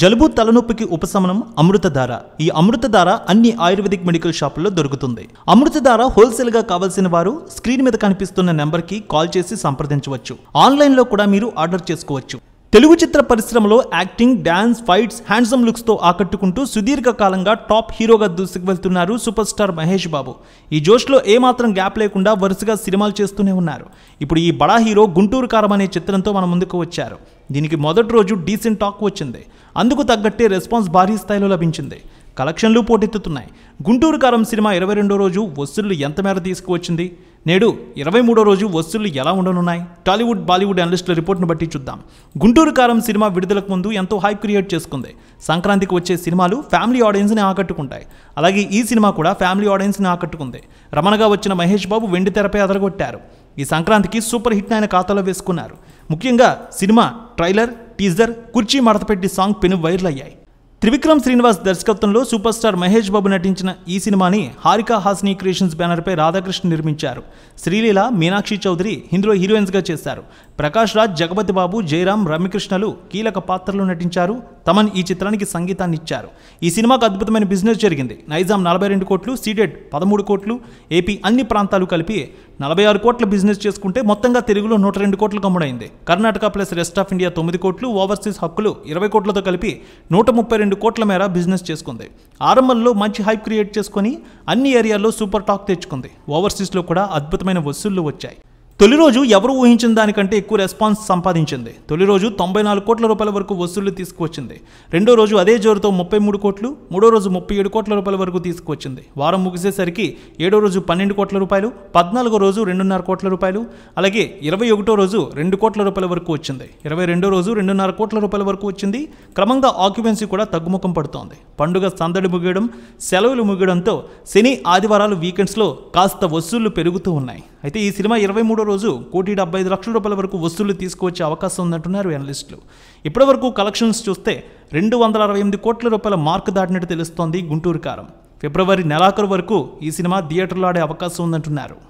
జలుబు తలనొప్పికి ఉపశమనం అమృతధార ఈ అమృతధార అన్ని ఆయుర్వేదిక్ మెడికల్ షాపుల్లో దొరుకుతుంది అమృతధార హోల్సేల్గా కావాల్సిన వారు స్క్రీన్ మీద కనిపిస్తున్న నెంబర్కి కాల్ చేసి సంప్రదించవచ్చు ఆన్లైన్లో కూడా మీరు ఆర్డర్ చేసుకోవచ్చు తెలుగు చిత్ర పరిశ్రమలో యాక్టింగ్ డాన్స్ ఫైట్స్ హ్యాండ్సమ్ లుక్స్తో ఆకట్టుకుంటూ సుదీర్ఘకాలంగా టాప్ హీరోగా దూసుకువెళ్తున్నారు సూపర్ స్టార్ మహేష్ బాబు ఈ జోష్లో ఏమాత్రం గ్యాప్ లేకుండా వరుసగా సినిమాలు చేస్తూనే ఉన్నారు ఇప్పుడు ఈ బడా హీరో గుంటూరు కారం అనే చిత్రంతో మన ముందుకు వచ్చారు దీనికి మొదటి రోజు డీసెంట్ టాక్ వచ్చింది అందుకు తగ్గట్టే రెస్పాన్స్ భారీ స్థాయిలో లభించింది కలెక్షన్లు పోటెత్తుతున్నాయి గుంటూరు కారం సినిమా ఇరవై రెండో రోజు వసూళ్లు ఎంత మేర తీసుకువచ్చింది నేడు ఇరవై మూడో రోజు వస్తువులు ఎలా ఉండనున్నాయి టాలీవుడ్ బాలీవుడ్ అనలిస్టుల రిపోర్ట్ను బట్టి చూద్దాం గుంటూరు కారం సినిమా విడుదలకు ముందు ఎంతో హైప్ క్రియేట్ చేసుకుంది సంక్రాంతికి వచ్చే సినిమాలు ఫ్యామిలీ ఆడియన్స్ని ఆకట్టుకుంటాయి అలాగే ఈ సినిమా కూడా ఫ్యామిలీ ఆడియన్స్ని ఆకట్టుకుంది రమణగా వచ్చిన మహేష్ బాబు వెండి తెరపై అదరగొట్టారు ఈ సంక్రాంతికి సూపర్ హిట్ ఆయన ఖాతాలో వేసుకున్నారు ముఖ్యంగా సినిమా ట్రైలర్ టీజర్ కుర్చీ మడతపెట్టి సాంగ్ పెను వైరల్ అయ్యాయి త్రివిక్రమ్ శ్రీనివాస్ దర్శకత్వంలో సూపర్ స్టార్ మహేష్ బాబు నటించిన ఈ సినిమాని హారిక హాస్ని క్రియేషన్స్ బ్యానర్పై రాధాకృష్ణ నిర్మించారు శ్రీలీల మీనాక్షి చౌదరి హిందులో హీరోయిన్స్గా చేశారు ప్రకాష్ రాజ్ జగపతి బాబు జయరాం రమ్యకృష్ణలు కీలక పాత్రలు నటించారు తమన్ ఈ చిత్రానికి సంగీతాన్ని ఇచ్చారు ఈ సినిమాకు అద్భుతమైన బిజినెస్ జరిగింది నైజాం నలభై రెండు కోట్లు సీడెడ్ పదమూడు కోట్లు ఏపీ అన్ని ప్రాంతాలు కలిపి నలభై ఆరు కోట్ల బిజినెస్ చేసుకుంటే మొత్తంగా తెలుగులో నూట రెండు కోట్లు కమ్ముడైంది Karnataka plus rest of India తొమ్మిది కోట్లు ఓవర్సీస్ హక్కులు ఇరవై కోట్లతో కలిపి నూట ముప్పై రెండు కోట్ల మేర బిజినెస్ చేసుకుంది ఆరంభంలో మంచి హైప్ క్రియేట్ చేసుకొని అన్ని ఏరియాల్లో సూపర్ టాక్ తెచ్చుకుంది ఓవర్సీస్లో కూడా అద్భుతమైన వసూళ్లు వచ్చాయి తొలి రోజు ఎవరు ఊహించిన దానికంటే ఎక్కువ రెస్పాన్స్ సంపాదించింది తొలి రోజు తొంభై నాలుగు కోట్ల రూపాయల వరకు వసూళ్లు తీసుకువచ్చింది రెండో రోజు అదే జోరుతో ముప్పై మూడు కోట్లు మూడో రోజు ముప్పై ఏడు కోట్ల రూపాయల వరకు తీసుకువచ్చింది వారం ముగిసేసరికి ఏడో రోజు పన్నెండు కోట్ల రూపాయలు పద్నాలుగో రోజు రెండున్నర కోట్ల రూపాయలు అలాగే ఇరవై ఒకటో రోజు రెండు కోట్ల రూపాయల వరకు వచ్చింది ఇరవై రెండో రోజు రెండున్నర కోట్ల రూపాయల వరకు వచ్చింది క్రమంగా ఆక్యుపెన్సీ కూడా తగ్గుముఖం పడుతోంది పండుగ సందడి ముగియడం సెలవులు ముగియడంతో శని ఆదివారాలు వీకెండ్స్లో కాస్త వసూళ్లు పెరుగుతూ ఉన్నాయి అయితే ఈ సినిమా ఇరవై మూడో రోజు కోటి డెబ్బై ఐదు లక్షల రూపాయల వరకు వసూళ్లు తీసుకువచ్చే అవకాశం ఉందంటున్నారు అనలిస్టులు ఇప్పటివరకు కలెక్షన్స్ చూస్తే రెండు వందల అరవై ఎనిమిది కోట్ల రూపాయల మార్క్ దాటినట్టు తెలుస్తోంది గుంటూరు కారం ఫిబ్రవరి నెలాఖరు వరకు ఈ సినిమా థియేటర్లో ఆడే అవకాశం ఉందంటున్నారు